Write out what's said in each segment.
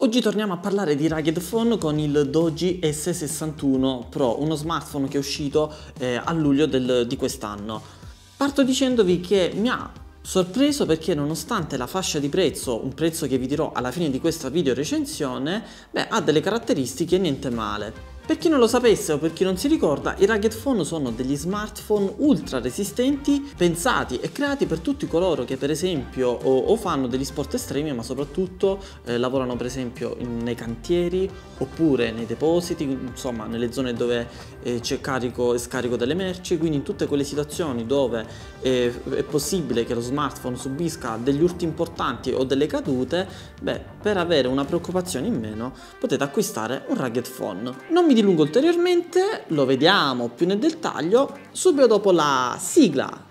Oggi torniamo a parlare di Rugged Phone con il Doji S61 Pro, uno smartphone che è uscito eh, a luglio del, di quest'anno. Parto dicendovi che mi ha sorpreso perché nonostante la fascia di prezzo, un prezzo che vi dirò alla fine di questa video recensione, beh, ha delle caratteristiche niente male. Per chi non lo sapesse o per chi non si ricorda, i rugged phone sono degli smartphone ultra resistenti pensati e creati per tutti coloro che per esempio o, o fanno degli sport estremi ma soprattutto eh, lavorano per esempio in, nei cantieri oppure nei depositi, insomma nelle zone dove eh, c'è carico e scarico delle merci, quindi in tutte quelle situazioni dove eh, è possibile che lo smartphone subisca degli urti importanti o delle cadute, beh per avere una preoccupazione in meno potete acquistare un rugged phone. Non mi dilungo ulteriormente lo vediamo più nel dettaglio subito dopo la sigla.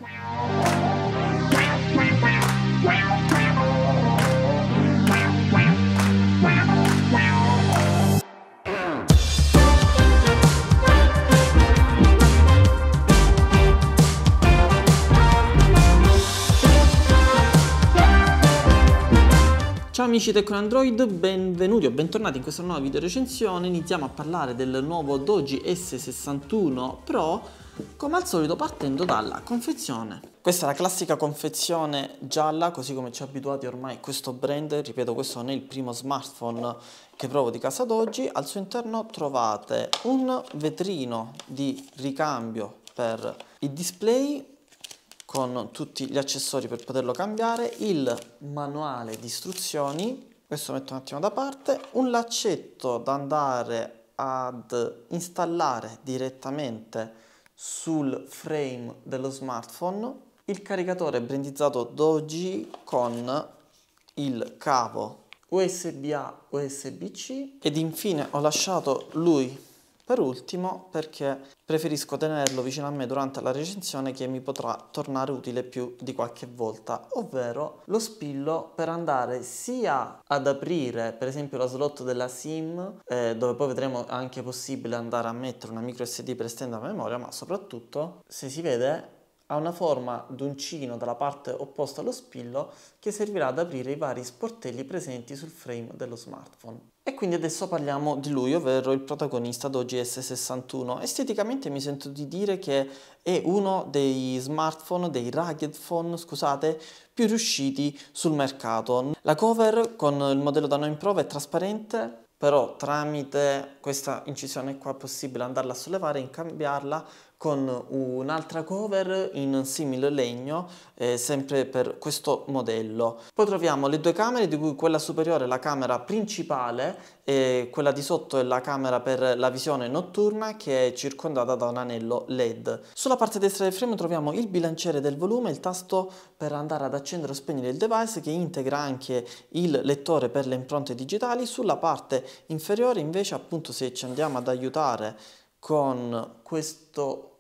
amici Tecno Android, benvenuti o bentornati in questa nuova video recensione. Iniziamo a parlare del nuovo Doji S61 Pro, come al solito partendo dalla confezione. Questa è la classica confezione gialla, così come ci ha abituati ormai questo brand. Ripeto, questo non è il primo smartphone che provo di casa d'oggi. Al suo interno trovate un vetrino di ricambio per il display con tutti gli accessori per poterlo cambiare, il manuale di istruzioni, questo lo metto un attimo da parte, un laccetto da andare ad installare direttamente sul frame dello smartphone, il caricatore brandizzato Doji con il cavo USB-A USB-C ed infine ho lasciato lui per ultimo, perché preferisco tenerlo vicino a me durante la recensione che mi potrà tornare utile più di qualche volta, ovvero lo spillo per andare sia ad aprire per esempio la slot della SIM, eh, dove poi vedremo anche possibile andare a mettere una micro SD per estendere la memoria, ma soprattutto se si vede ha una forma d'uncino dalla parte opposta allo spillo che servirà ad aprire i vari sportelli presenti sul frame dello smartphone. E quindi adesso parliamo di lui, ovvero il protagonista s 61. Esteticamente mi sento di dire che è uno dei smartphone, dei rugged phone, scusate, più riusciti sul mercato. La cover con il modello da noi in prova è trasparente, però tramite questa incisione qua è possibile andarla a sollevare e cambiarla con un'altra cover in simile legno eh, sempre per questo modello poi troviamo le due camere di cui quella superiore è la camera principale e quella di sotto è la camera per la visione notturna che è circondata da un anello led sulla parte destra del frame troviamo il bilanciere del volume il tasto per andare ad accendere o spegnere il device che integra anche il lettore per le impronte digitali sulla parte inferiore invece appunto se ci andiamo ad aiutare con questo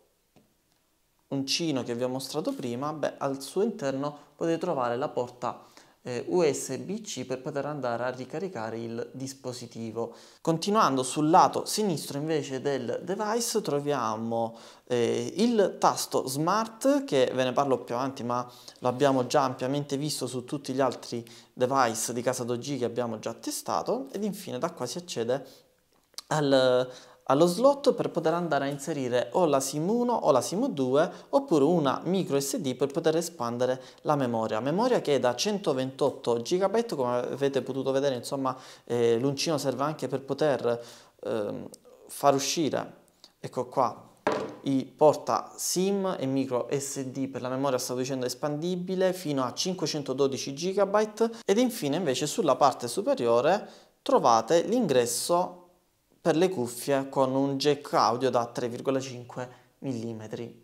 uncino che vi ho mostrato prima, beh, al suo interno potete trovare la porta eh, USB-C per poter andare a ricaricare il dispositivo. Continuando sul lato sinistro invece del device troviamo eh, il tasto Smart che ve ne parlo più avanti ma l'abbiamo già ampiamente visto su tutti gli altri device di casa Doji che abbiamo già testato ed infine da qua si accede al, allo slot per poter andare a inserire o la SIM1 o la SIM2 oppure una micro SD per poter espandere la memoria, memoria che è da 128 GB come avete potuto vedere insomma eh, l'uncino serve anche per poter eh, far uscire ecco qua i porta SIM e micro SD per la memoria stavo dicendo espandibile fino a 512 GB ed infine invece sulla parte superiore trovate l'ingresso per le cuffie con un jack audio da 3,5 mm.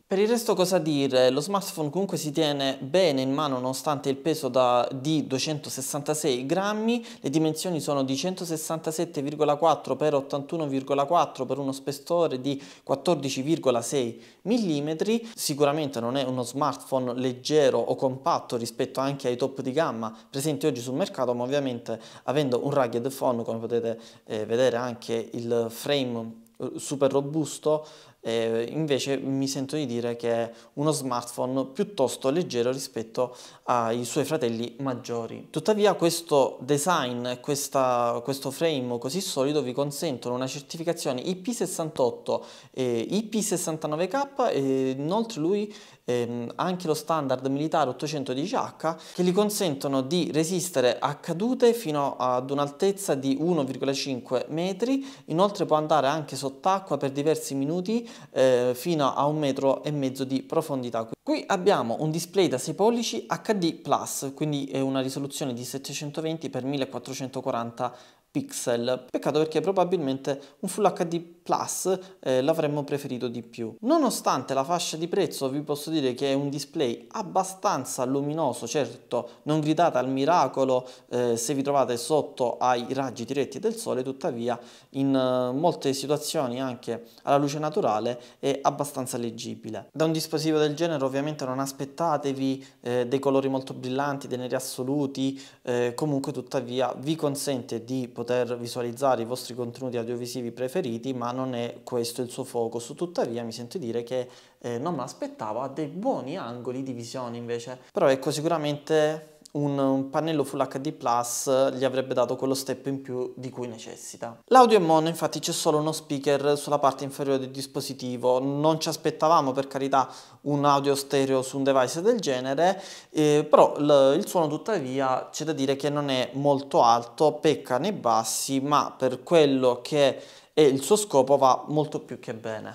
Per il resto cosa dire? Lo smartphone comunque si tiene bene in mano nonostante il peso da, di 266 grammi, le dimensioni sono di 167,4 x 81,4 per uno spessore di 14,6 mm, sicuramente non è uno smartphone leggero o compatto rispetto anche ai top di gamma presenti oggi sul mercato, ma ovviamente avendo un rugged phone come potete eh, vedere anche il frame eh, super robusto eh, invece mi sento di dire che è uno smartphone piuttosto leggero rispetto ai suoi fratelli maggiori. Tuttavia questo design e questo frame così solido vi consentono una certificazione IP68 e IP69K e inoltre lui ha ehm, anche lo standard militare 810H che gli consentono di resistere a cadute fino ad un'altezza di 1,5 metri inoltre può andare anche sott'acqua per diversi minuti eh, fino a un metro e mezzo di profondità. Qui abbiamo un display da 6 pollici HD+, quindi è una risoluzione di 720 x 1440 pixel. Peccato perché probabilmente un Full HD Plus eh, l'avremmo preferito di più. Nonostante la fascia di prezzo vi posso dire che è un display abbastanza luminoso, certo non gridate al miracolo eh, se vi trovate sotto ai raggi diretti del sole, tuttavia in eh, molte situazioni anche alla luce naturale è abbastanza leggibile. Da un dispositivo del genere ovviamente non aspettatevi eh, dei colori molto brillanti, dei neri assoluti, eh, comunque tuttavia vi consente di poter poter visualizzare i vostri contenuti audiovisivi preferiti, ma non è questo il suo focus. Tuttavia mi sento dire che eh, non mi aspettavo a dei buoni angoli di visione invece. Però ecco, sicuramente un pannello Full HD Plus gli avrebbe dato quello step in più di cui necessita. L'audio è mono, infatti c'è solo uno speaker sulla parte inferiore del dispositivo, non ci aspettavamo per carità un audio stereo su un device del genere, eh, però il suono tuttavia c'è da dire che non è molto alto, pecca nei bassi, ma per quello che è il suo scopo va molto più che bene.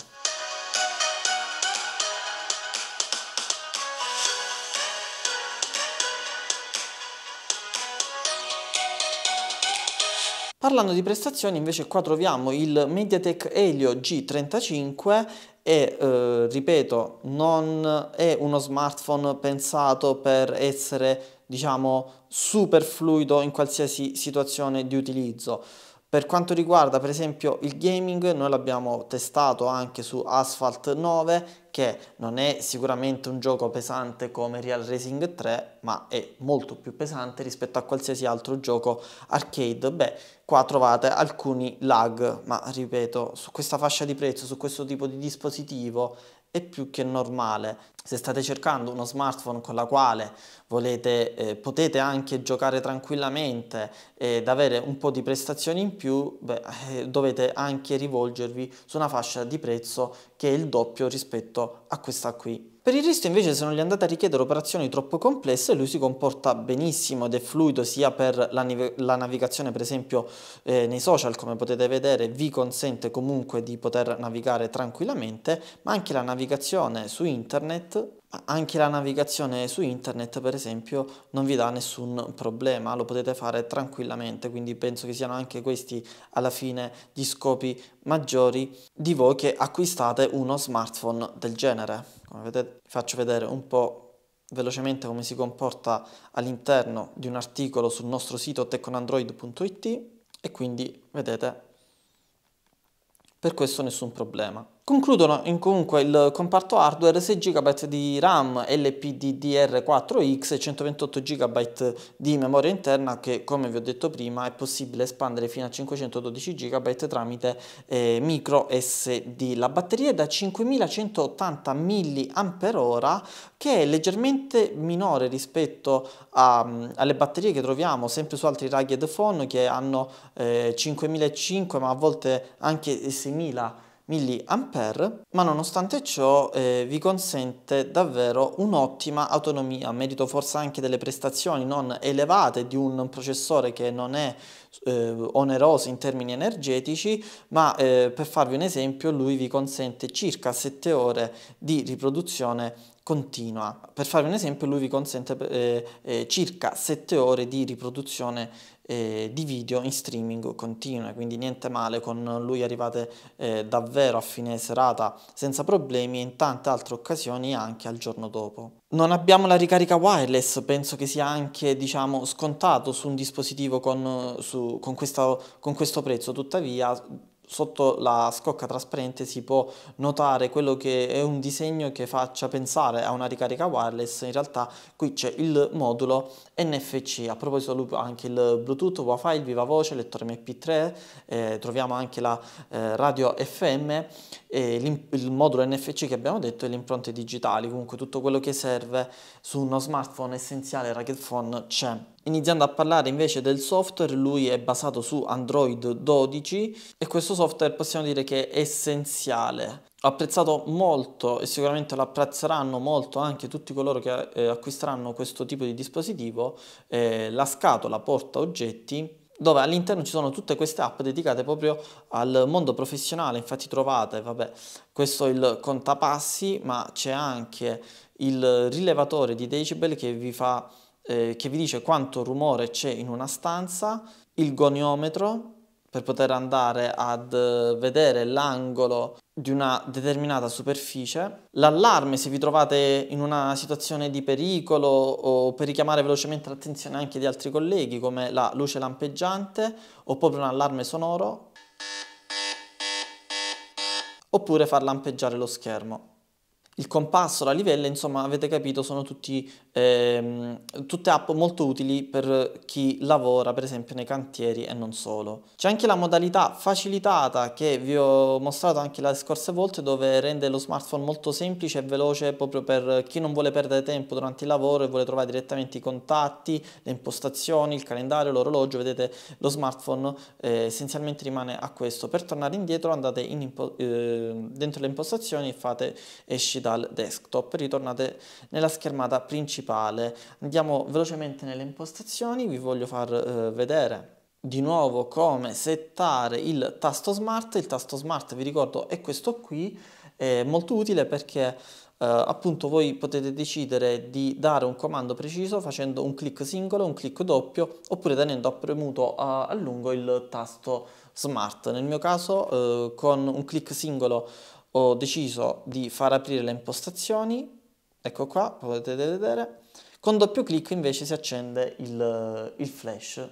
Parlando di prestazioni invece qua troviamo il Mediatek Helio G35 e eh, ripeto non è uno smartphone pensato per essere diciamo super fluido in qualsiasi situazione di utilizzo per quanto riguarda per esempio il gaming, noi l'abbiamo testato anche su Asphalt 9 che non è sicuramente un gioco pesante come Real Racing 3 ma è molto più pesante rispetto a qualsiasi altro gioco arcade. Beh, qua trovate alcuni lag ma ripeto, su questa fascia di prezzo, su questo tipo di dispositivo è più che normale. Se state cercando uno smartphone con la quale volete, eh, potete anche giocare tranquillamente ed avere un po' di prestazioni in più, beh, eh, dovete anche rivolgervi su una fascia di prezzo che è il doppio rispetto a questa qui. Per il resto invece se non gli andate a richiedere operazioni troppo complesse lui si comporta benissimo ed è fluido sia per la, la navigazione per esempio eh, nei social come potete vedere vi consente comunque di poter navigare tranquillamente ma anche la navigazione su internet anche la navigazione su internet per esempio non vi dà nessun problema, lo potete fare tranquillamente, quindi penso che siano anche questi alla fine gli scopi maggiori di voi che acquistate uno smartphone del genere. Come vedete vi faccio vedere un po' velocemente come si comporta all'interno di un articolo sul nostro sito tecnandroid.it e quindi vedete per questo nessun problema. Concludono in comunque il comparto hardware 6 GB di RAM LPDDR4X e 128 GB di memoria interna che come vi ho detto prima è possibile espandere fino a 512 GB tramite eh, micro SD. La batteria è da 5180 mAh che è leggermente minore rispetto a, alle batterie che troviamo sempre su altri rugged phone che hanno eh, 5500 ma a volte anche 6000 mAh mA, ma nonostante ciò eh, vi consente davvero un'ottima autonomia, merito forse anche delle prestazioni non elevate di un processore che non è eh, oneroso in termini energetici, ma eh, per farvi un esempio lui vi consente circa 7 ore di riproduzione continua. Per farvi un esempio lui vi consente eh, eh, circa 7 ore di riproduzione continua eh, di video in streaming continua, quindi niente male, con lui arrivate eh, davvero a fine serata senza problemi e in tante altre occasioni anche al giorno dopo. Non abbiamo la ricarica wireless, penso che sia anche diciamo, scontato su un dispositivo con, su, con, questa, con questo prezzo, tuttavia sotto la scocca trasparente si può notare quello che è un disegno che faccia pensare a una ricarica wireless, in realtà qui c'è il modulo NFC, a proposito anche il Bluetooth, wifi, il viva voce, lettore MP3, eh, troviamo anche la eh, radio FM, eh, il modulo NFC che abbiamo detto e le impronte digitali, comunque tutto quello che serve su uno smartphone essenziale Rugged Phone c'è. Iniziando a parlare invece del software, lui è basato su Android 12 e questo software possiamo dire che è essenziale. Ho apprezzato molto e sicuramente lo apprezzeranno molto anche tutti coloro che eh, acquisteranno questo tipo di dispositivo, eh, la scatola porta oggetti dove all'interno ci sono tutte queste app dedicate proprio al mondo professionale, infatti trovate, vabbè, questo è il contapassi, ma c'è anche il rilevatore di decibel che vi fa eh, che vi dice quanto rumore c'è in una stanza, il goniometro per poter andare ad eh, vedere l'angolo di una determinata superficie, l'allarme se vi trovate in una situazione di pericolo o per richiamare velocemente l'attenzione anche di altri colleghi come la luce lampeggiante oppure un allarme sonoro oppure far lampeggiare lo schermo il compasso, la livella, insomma avete capito sono tutti, ehm, tutte app molto utili per chi lavora per esempio nei cantieri e non solo. C'è anche la modalità facilitata che vi ho mostrato anche le scorse volte dove rende lo smartphone molto semplice e veloce proprio per chi non vuole perdere tempo durante il lavoro e vuole trovare direttamente i contatti, le impostazioni, il calendario, l'orologio, vedete lo smartphone eh, essenzialmente rimane a questo. Per tornare indietro andate in eh, dentro le impostazioni e fate esci da dal desktop. Ritornate nella schermata principale. Andiamo velocemente nelle impostazioni, vi voglio far eh, vedere di nuovo come settare il tasto smart. Il tasto smart, vi ricordo, è questo qui, è molto utile perché Uh, appunto voi potete decidere di dare un comando preciso facendo un clic singolo, un clic doppio oppure tenendo premuto a, a lungo il tasto smart. Nel mio caso uh, con un clic singolo ho deciso di far aprire le impostazioni, ecco qua, potete vedere, con doppio clic invece si accende il, il flash.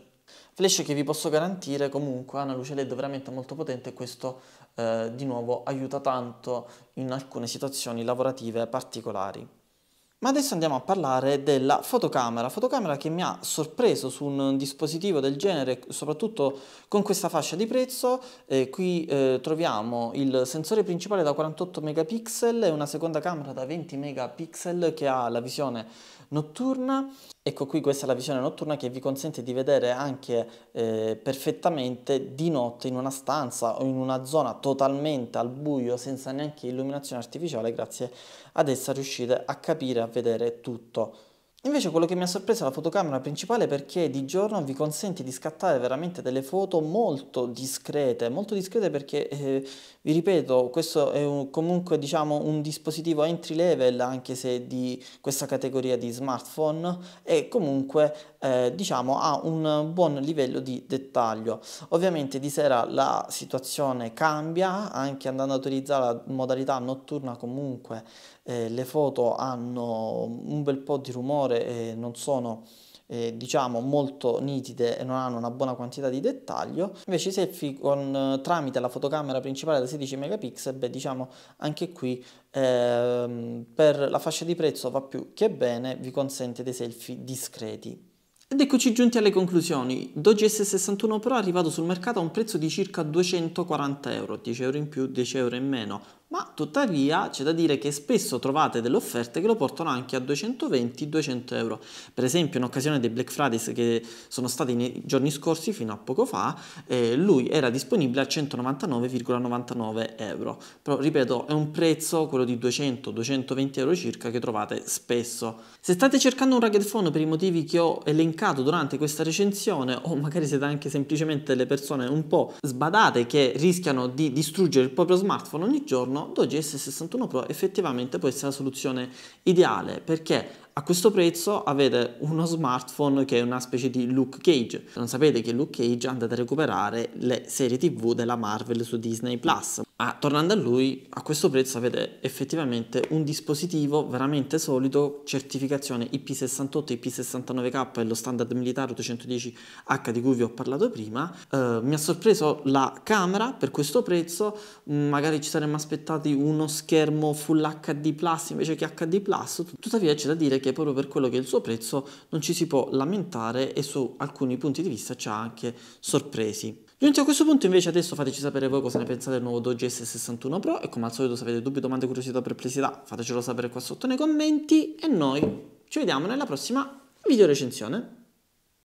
Flash che vi posso garantire comunque ha una luce LED veramente molto potente e questo eh, di nuovo aiuta tanto in alcune situazioni lavorative particolari. Ma adesso andiamo a parlare della fotocamera, fotocamera che mi ha sorpreso su un dispositivo del genere, soprattutto con questa fascia di prezzo. Eh, qui eh, troviamo il sensore principale da 48 megapixel e una seconda camera da 20 megapixel che ha la visione notturna. Ecco qui questa è la visione notturna che vi consente di vedere anche eh, perfettamente di notte in una stanza o in una zona totalmente al buio senza neanche illuminazione artificiale. Grazie ad essa riuscite a capire vedere tutto. Invece quello che mi ha sorpreso è la fotocamera principale perché di giorno vi consente di scattare veramente delle foto molto discrete, molto discrete perché eh, vi ripeto questo è un, comunque diciamo un dispositivo entry level anche se di questa categoria di smartphone e comunque eh, diciamo ha un buon livello di dettaglio. Ovviamente di sera la situazione cambia anche andando ad utilizzare la modalità notturna comunque eh, le foto hanno un bel po' di rumore dove eh, non sono eh, diciamo molto nitide e non hanno una buona quantità di dettaglio invece i selfie con, eh, tramite la fotocamera principale da 16 megapixel beh diciamo anche qui eh, per la fascia di prezzo va più che bene vi consente dei selfie discreti ed eccoci giunti alle conclusioni. Doge S61 Pro è arrivato sul mercato a un prezzo di circa 240 euro, 10 euro in più, 10 euro in meno, ma tuttavia c'è da dire che spesso trovate delle offerte che lo portano anche a 220-200 euro. Per esempio in occasione dei Black Fridays che sono stati nei giorni scorsi fino a poco fa, eh, lui era disponibile a 199,99 euro. Però ripeto, è un prezzo, quello di 200-220 euro circa, che trovate spesso. Se state cercando un rugged phone per i motivi che ho elencato, cliccato durante questa recensione o magari siete anche semplicemente le persone un po' sbadate che rischiano di distruggere il proprio smartphone ogni giorno, Doge S61 Pro effettivamente può essere la soluzione ideale perché a questo prezzo avete uno smartphone che è una specie di look Cage. Non sapete che look Cage andate a recuperare le serie TV della Marvel su Disney Plus. Ah, tornando a lui, a questo prezzo avete effettivamente un dispositivo veramente solido, certificazione IP68, IP69K e lo standard militare 810H di cui vi ho parlato prima. Eh, mi ha sorpreso la camera per questo prezzo, mm, magari ci saremmo aspettati uno schermo Full HD Plus invece che HD Plus, tuttavia c'è da dire che perché proprio per quello che è il suo prezzo non ci si può lamentare e su alcuni punti di vista ci ha anche sorpresi. Giunti a questo punto invece adesso fateci sapere voi cosa ne pensate del nuovo Doge S61 Pro e come al solito se avete dubbi, domande, curiosità o perplessità fatecelo sapere qua sotto nei commenti e noi ci vediamo nella prossima video recensione.